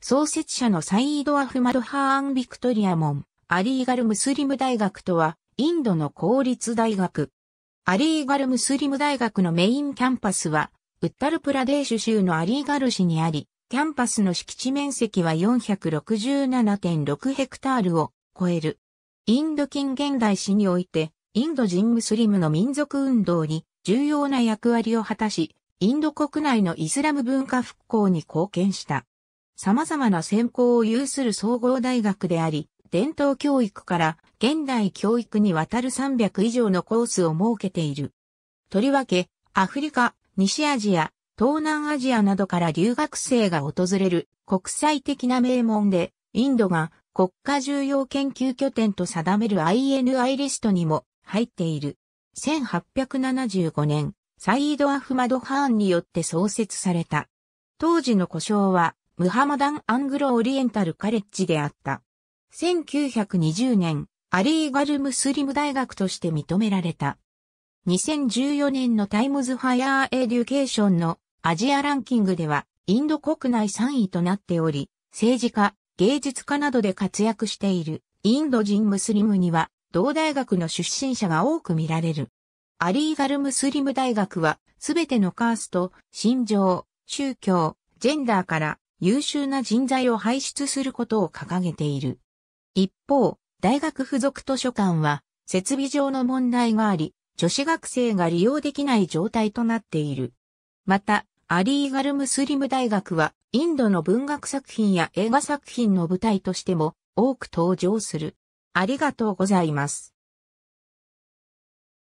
創設者のサイード・アフマド・ハーン・ビクトリアモン、アリーガル・ムスリム大学とは、インドの公立大学。アリーガル・ムスリム大学のメインキャンパスは、ウッタルプラデーシュ州のアリーガル市にあり、キャンパスの敷地面積は467.6ヘクタールを超える。インド近現代史において、インド人ムスリムの民族運動に重要な役割を果たし、インド国内のイスラム文化復興に貢献した。様々な専攻を有する総合大学であり、伝統教育から現代教育にわたる300以上のコースを設けている。とりわけ、アフリカ、西アジア、東南アジアなどから留学生が訪れる国際的な名門で、インドが国家重要研究拠点と定める INI リストにも入っている。1875年、サイード・アフマド・ハーンによって創設された。当時の故障は、ムハマダン・アングロ・オリエンタル・カレッジであった。1920年、アリーガル・ムスリム大学として認められた。2014年のタイムズ・ファイアー・エデュケーションのアジアランキングでは、インド国内3位となっており、政治家、芸術家などで活躍しているインド人ムスリムには、同大学の出身者が多く見られる。アリーガルムスリム大学は、すべてのカースト、信条、宗教、ジェンダーから優秀な人材を輩出することを掲げている。一方、大学付属図書館は設備上の問題があり、女子学生が利用できない状態となっている。また、アリーガルムスリム大学はインドの文学作品や映画作品の舞台としても多く登場する。ありがとうございます。